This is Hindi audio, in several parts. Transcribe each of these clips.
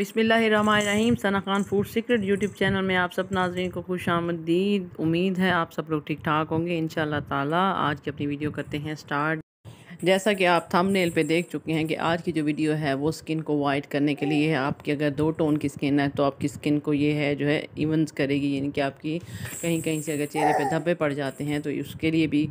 बिसमीम Sana Khan food secret YouTube channel में आप सब नाजरन को खुश आमदीद उम्मीद है आप सब लोग ठीक ठाक होंगे इन शाह आज की अपनी वीडियो करते हैं स्टार्ट जैसा कि आप थंबनेल पे देख चुके हैं कि आज की जो वीडियो है वो स्किन को वाइट करने के लिए है आपकी अगर दो टोन की स्किन है तो आपकी स्किन को ये है जो है इवंस करेगी यानी कि आपकी कहीं कहीं से अगर चेहरे पे धब्बे पड़ जाते हैं तो उसके लिए भी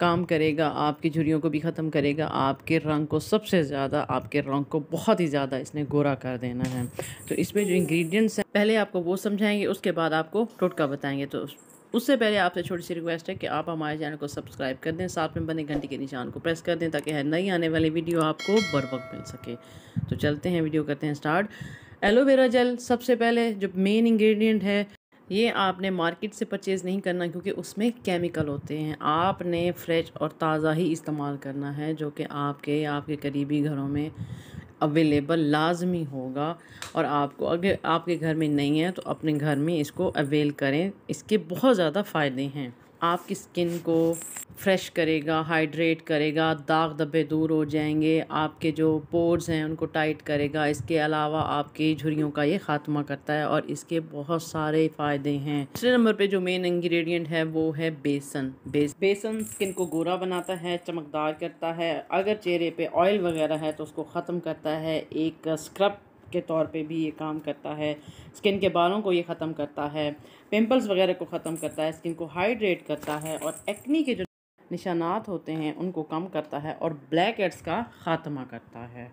काम करेगा आपकी झुरियों को भी ख़त्म करेगा आपके रंग को सबसे ज़्यादा आपके रंग को बहुत ही ज़्यादा इसने गोरा कर देना है तो इसमें जो इंग्रेडिएंट्स हैं पहले आपको वो समझाएंगे उसके बाद आपको टोटका बताएंगे तो उससे पहले आपसे छोटी सी रिक्वेस्ट है कि आप हमारे चैनल को सब्सक्राइब कर दें साथ में बने घंटे के निशान को प्रेस कर दें ताकि हर नई आने वाली वीडियो आपको बर वक्त मिल सके तो चलते हैं वीडियो करते हैं स्टार्ट एलोवेरा जेल सबसे पहले जो मेन इंग्रेडिएंट है ये आपने मार्केट से परचेज़ नहीं करना क्योंकि उसमें केमिकल होते हैं आपने फ्रेश और ताज़ा ही इस्तेमाल करना है जो कि आपके आपके करीबी घरों में अवेलेबल लाजमी होगा और आपको अगर आपके घर में नहीं है तो अपने घर में इसको अवेल करें इसके बहुत ज़्यादा फ़ायदे हैं आपकी स्किन को फ्रेश करेगा हाइड्रेट करेगा दाग धब्बे दूर हो जाएंगे आपके जो पोर्स हैं उनको टाइट करेगा इसके अलावा आपके झुरियों का ये ख़ात्मा करता है और इसके बहुत सारे फ़ायदे हैं दूसरे नंबर पे जो मेन इंग्रेडिएंट है वो है बेसन बेस बेसन स्किन को गोरा बनाता है चमकदार करता है अगर चेहरे पे ऑयल वगैरह है तो उसको ख़त्म करता है एक स्क्रब के तौर पे भी ये काम करता है स्किन के बालों को ये ख़त्म करता है पिंपल्स वगैरह को ख़त्म करता है स्किन को हाइड्रेट करता है और एक्नी के जो निशानात होते हैं उनको कम करता है और ब्लैक हेड्स का ख़ात्मा करता है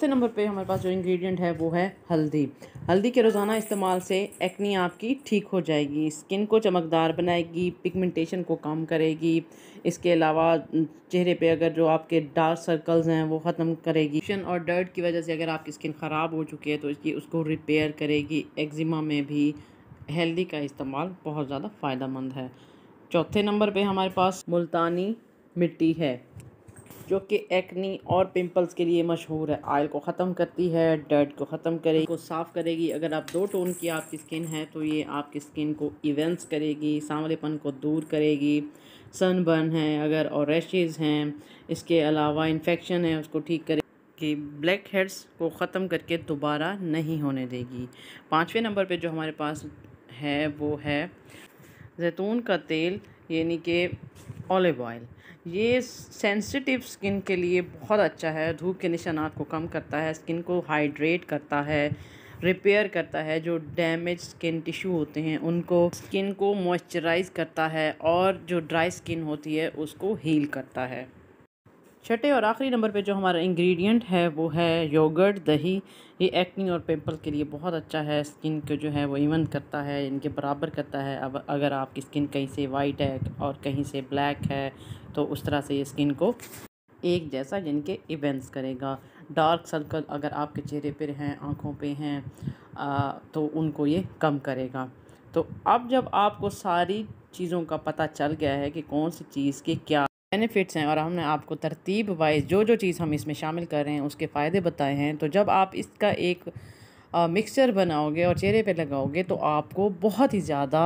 चौथे नंबर पे हमारे पास जो इंग्रेडिएंट है वो है हल्दी हल्दी के रोज़ाना इस्तेमाल से एक्नी आपकी ठीक हो जाएगी स्किन को चमकदार बनाएगी पिगमेंटेशन को कम करेगी इसके अलावा चेहरे पे अगर जो आपके डार्क सर्कल्स हैं वो ख़त्म करेगी शन और डर्ट की वजह से अगर आपकी स्किन ख़राब हो चुकी है तो इसकी उसको रिपेयर करेगी एक्जिमा में भी हल्दी का इस्तेमाल बहुत ज़्यादा फ़ायदा मंद है चौथे नंबर पर हमारे पास मुल्तानी मिट्टी है जो कि एक्नी और पिंपल्स के लिए मशहूर है आयल को ख़त्म करती है डर्ट को ख़त्म करेगी को साफ़ करेगी अगर आप दो टोन की आपकी स्किन है तो ये आपकी स्किन को इवेंस करेगी सांवलेपन को दूर करेगी सनबर्न है अगर और रैशेज़ हैं इसके अलावा इन्फेक्शन है उसको ठीक करे कि ब्लैक हेड्स को ख़त्म करके दोबारा नहीं होने देगी पाँचवें नंबर पर जो हमारे पास है वो है जैतून का तेल यानी कि ऑलिव ऑयल ये सेंसिटिव स्किन के लिए बहुत अच्छा है धूप के निशानात को कम करता है स्किन को हाइड्रेट करता है रिपेयर करता है जो डैमेज स्किन टिश्यू होते हैं उनको स्किन को मॉइस्चराइज करता है और जो ड्राई स्किन होती है उसको हील करता है छठे और आखिरी नंबर पे जो हमारा इंग्रेडिएंट है वो है योगर्ट दही ये एक्नी और पिंपल के लिए बहुत अच्छा है स्किन को जो है वो इवन करता है इनके बराबर करता है अब अगर आपकी स्किन कहीं से वाइट है और कहीं से ब्लैक है तो उस तरह से ये स्किन को एक जैसा कि इवेंट्स करेगा डार्क सर्कल अगर आपके चेहरे पर हैं आँखों पर हैं तो उनको ये कम करेगा तो अब जब आपको सारी चीज़ों का पता चल गया है कि कौन सी चीज़ के क्या बेनिफिट्स हैं और हमने आपको तरतीब वाइज जो जो चीज़ हम इसमें शामिल कर रहे हैं उसके फ़ायदे बताए हैं तो जब आप इसका एक मिक्सचर बनाओगे और चेहरे पे लगाओगे तो आपको बहुत ही ज़्यादा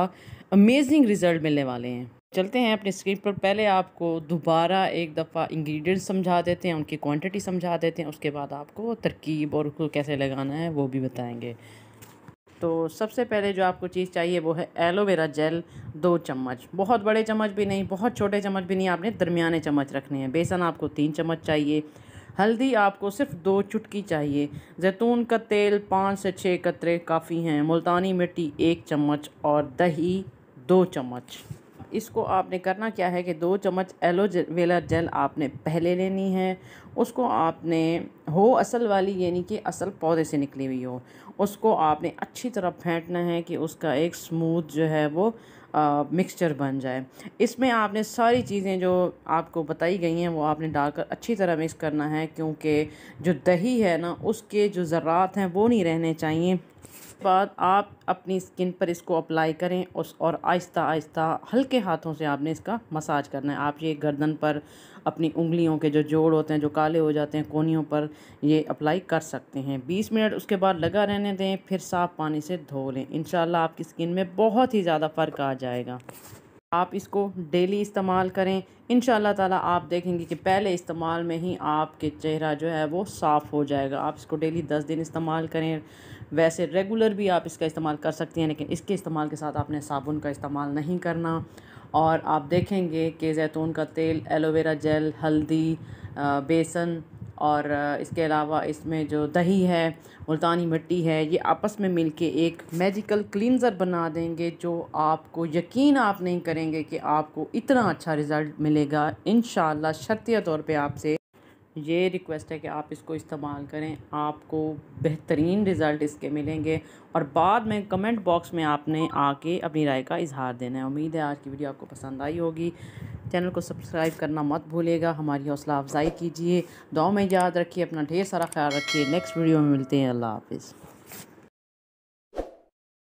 अमेजिंग रिज़ल्ट मिलने वाले हैं चलते हैं अपने स्क्रीन पर पहले आपको दोबारा एक दफ़ा इंग्रेडिएंट्स समझा देते हैं उनकी क्वांटिटी समझा देते हैं उसके बाद आपको तरकीब और उसको कैसे लगाना है वो भी बताएंगे तो सबसे पहले जो आपको चीज़ चाहिए वो है एलोवेरा जेल दो चम्मच बहुत बड़े चम्मच भी नहीं बहुत छोटे चम्मच भी नहीं आपने दरमियाने चम्मच रखने हैं बेसन आपको तीन चम्मच चाहिए हल्दी आपको सिर्फ दो चुटकी चाहिए जैतून का तेल पाँच से छः कतरे काफ़ी हैं मुल्तानी मिट्टी एक चम्मच और दही दो चम्मच इसको आपने करना क्या है कि दो चम्मच एलोवेरा जेल आपने पहले लेनी है उसको आपने हो असल वाली यानी कि असल पौधे से निकली हुई हो उसको आपने अच्छी तरह फेंटना है कि उसका एक स्मूथ जो है वो मिक्सचर बन जाए इसमें आपने सारी चीज़ें जो आपको बताई गई हैं वो आपने डालकर अच्छी तरह मिक्स करना है क्योंकि जो दही है ना उसके जो ज़रात हैं वो नहीं रहने चाहिए बाद आप अपनी स्किन पर इसको अप्लाई करें उस और आहिस्ता आहिस्ता हल्के हाथों से आपने इसका मसाज करना है आप ये गर्दन पर अपनी उंगलियों के जो जोड़ होते हैं जो काले हो जाते हैं कोनियों पर ये अप्लाई कर सकते हैं 20 मिनट उसके बाद लगा रहने दें फिर साफ़ पानी से धो लें इन आपकी स्किन में बहुत ही ज़्यादा फ़र्क आ जाएगा आप इसको डेली इस्तेमाल करें इन ताला आप देखेंगे कि पहले इस्तेमाल में ही आपके चेहरा जो है वो साफ़ हो जाएगा आप इसको डेली दस दिन इस्तेमाल करें वैसे रेगुलर भी आप इसका इस्तेमाल कर सकते हैं लेकिन इसके इस्तेमाल के साथ आपने साबुन का इस्तेमाल नहीं करना और आप देखेंगे कि जैतून का तेल एलोवेरा जेल हल्दी बेसन और इसके अलावा इसमें जो दही है मुल्तानी मिट्टी है ये आपस में मिलके एक मैजिकल क्लिनज़र बना देंगे जो आपको यकीन आप नहीं करेंगे कि आपको इतना अच्छा रिज़ल्ट मिलेगा इन शर्तिया तौर पे आपसे ये रिक्वेस्ट है कि आप इसको इस्तेमाल करें आपको बेहतरीन रिज़ल्ट इसके मिलेंगे और बाद में कमेंट बॉक्स में आपने आके अपनी राय का इजहार देना है उम्मीद है आज की वीडियो आपको पसंद आई होगी चैनल को सब्सक्राइब करना मत भूलेगा हमारी हौसला अफजाई कीजिए दो में याद रखिए अपना ढेर सारा ख्याल रखिए नेक्स्ट वीडियो में मिलते हैं अल्लाह हाफिज़